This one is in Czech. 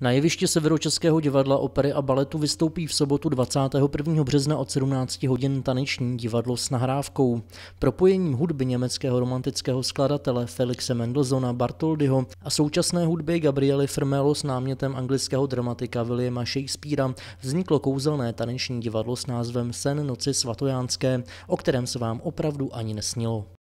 Na jevišti Severočeského divadla opery a baletu vystoupí v sobotu 21. března od 17 hodin taneční divadlo s nahrávkou. Propojením hudby německého romantického skladatele Felixe Mendelssohna Bartoldyho a současné hudby Gabriely Firmelo s námětem anglického dramatika Williama Shakespearea vzniklo kouzelné taneční divadlo s názvem Sen noci svatojánské, o kterém se vám opravdu ani nesnilo.